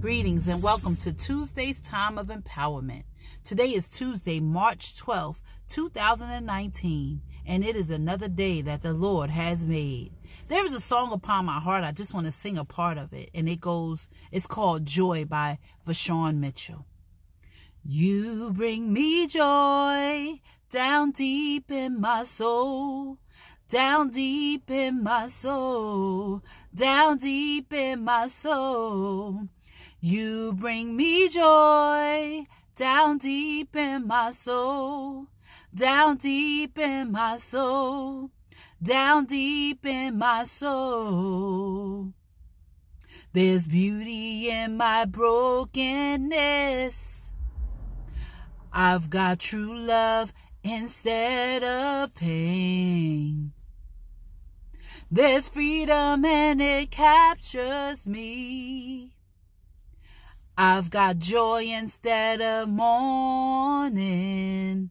Greetings and welcome to Tuesday's Time of Empowerment. Today is Tuesday, March 12th, 2019, and it is another day that the Lord has made. There is a song upon my heart. I just want to sing a part of it, and it goes, it's called Joy by Vashawn Mitchell. You bring me joy down deep in my soul down deep in my soul, down deep in my soul. You bring me joy down deep in my soul, down deep in my soul, down deep in my soul. There's beauty in my brokenness. I've got true love instead of pain. There's freedom and it captures me. I've got joy instead of mourning.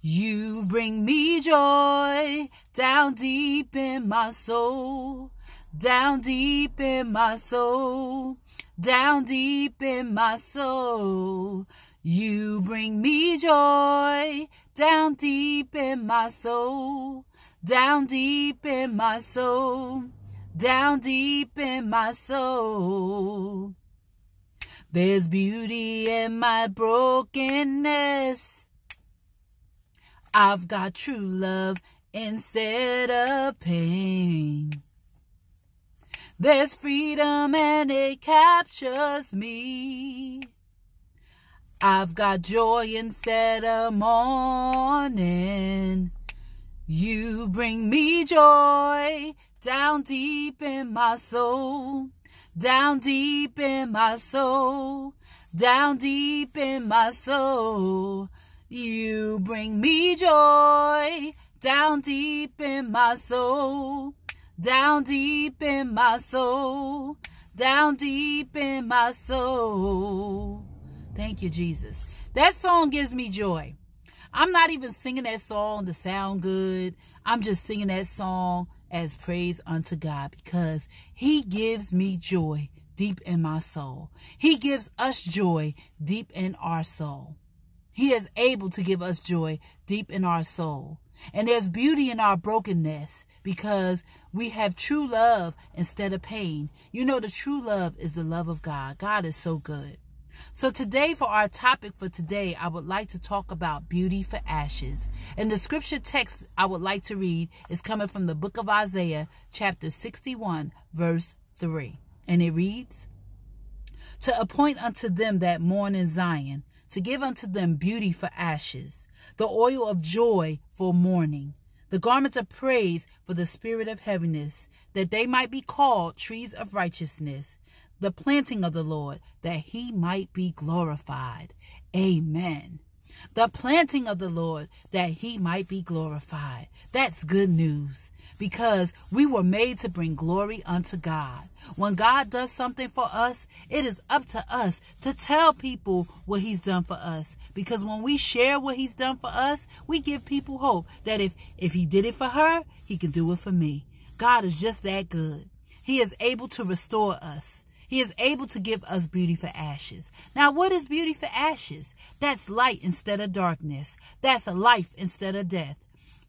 You bring me joy down deep in my soul, down deep in my soul, down deep in my soul. You bring me joy down deep in my soul, down deep in my soul, down deep in my soul. There's beauty in my brokenness. I've got true love instead of pain. There's freedom and it captures me. I've got joy instead of mourning. You bring me joy down deep in my soul down deep in my soul, down deep in my soul. You bring me joy, down deep in my soul, down deep in my soul, down deep in my soul. Thank you, Jesus. That song gives me joy. I'm not even singing that song to sound good. I'm just singing that song as praise unto God because he gives me joy deep in my soul. He gives us joy deep in our soul. He is able to give us joy deep in our soul. And there's beauty in our brokenness because we have true love instead of pain. You know, the true love is the love of God. God is so good. So, today, for our topic for today, I would like to talk about beauty for ashes. And the scripture text I would like to read is coming from the book of Isaiah, chapter 61, verse 3. And it reads To appoint unto them that mourn in Zion, to give unto them beauty for ashes, the oil of joy for mourning the garments of praise for the spirit of heaviness, that they might be called trees of righteousness, the planting of the Lord, that he might be glorified. Amen. The planting of the Lord, that he might be glorified. That's good news because we were made to bring glory unto God. When God does something for us, it is up to us to tell people what he's done for us because when we share what he's done for us, we give people hope that if if he did it for her, he can do it for me. God is just that good. He is able to restore us. He is able to give us beauty for ashes. Now, what is beauty for ashes? That's light instead of darkness. That's life instead of death.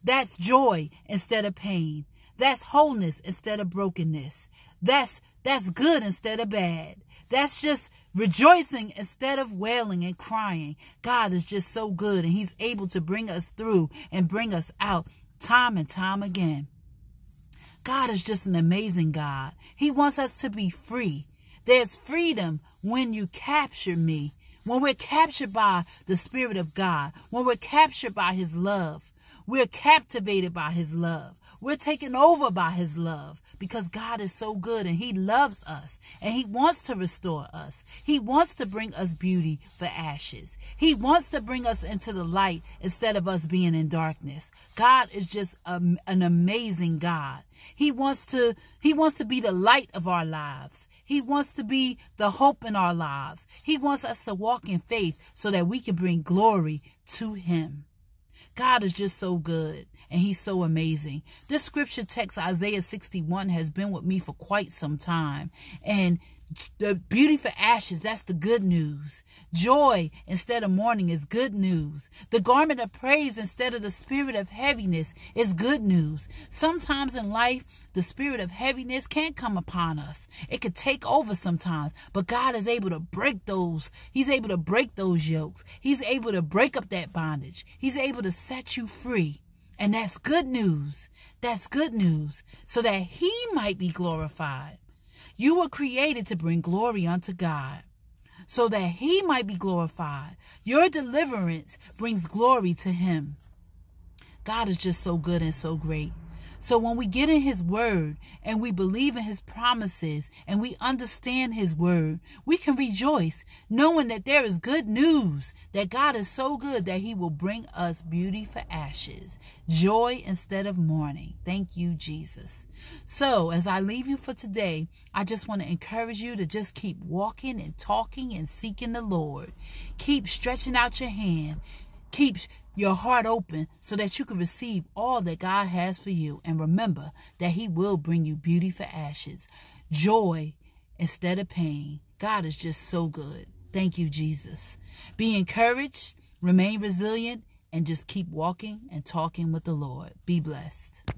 That's joy instead of pain. That's wholeness instead of brokenness. That's that's good instead of bad. That's just rejoicing instead of wailing and crying. God is just so good and he's able to bring us through and bring us out time and time again. God is just an amazing God. He wants us to be free. There's freedom when you capture me. When we're captured by the Spirit of God, when we're captured by His love, we're captivated by His love. We're taken over by His love because God is so good and He loves us and He wants to restore us. He wants to bring us beauty for ashes. He wants to bring us into the light instead of us being in darkness. God is just a, an amazing God. He wants to He wants to be the light of our lives. He wants to be the hope in our lives. He wants us to walk in faith so that we can bring glory to Him. God is just so good and He's so amazing. This scripture text, Isaiah 61, has been with me for quite some time. And the beauty for ashes, that's the good news. Joy instead of mourning is good news. The garment of praise instead of the spirit of heaviness is good news. Sometimes in life, the spirit of heaviness can come upon us. It could take over sometimes, but God is able to break those. He's able to break those yokes. He's able to break up that bondage. He's able to set you free. And that's good news. That's good news. So that he might be glorified. You were created to bring glory unto God so that he might be glorified. Your deliverance brings glory to him. God is just so good and so great. So when we get in his word and we believe in his promises and we understand his word, we can rejoice knowing that there is good news, that God is so good that he will bring us beauty for ashes, joy instead of mourning. Thank you, Jesus. So as I leave you for today, I just want to encourage you to just keep walking and talking and seeking the Lord. Keep stretching out your hand keeps your heart open so that you can receive all that God has for you. And remember that He will bring you beauty for ashes, joy instead of pain. God is just so good. Thank you, Jesus. Be encouraged, remain resilient, and just keep walking and talking with the Lord. Be blessed.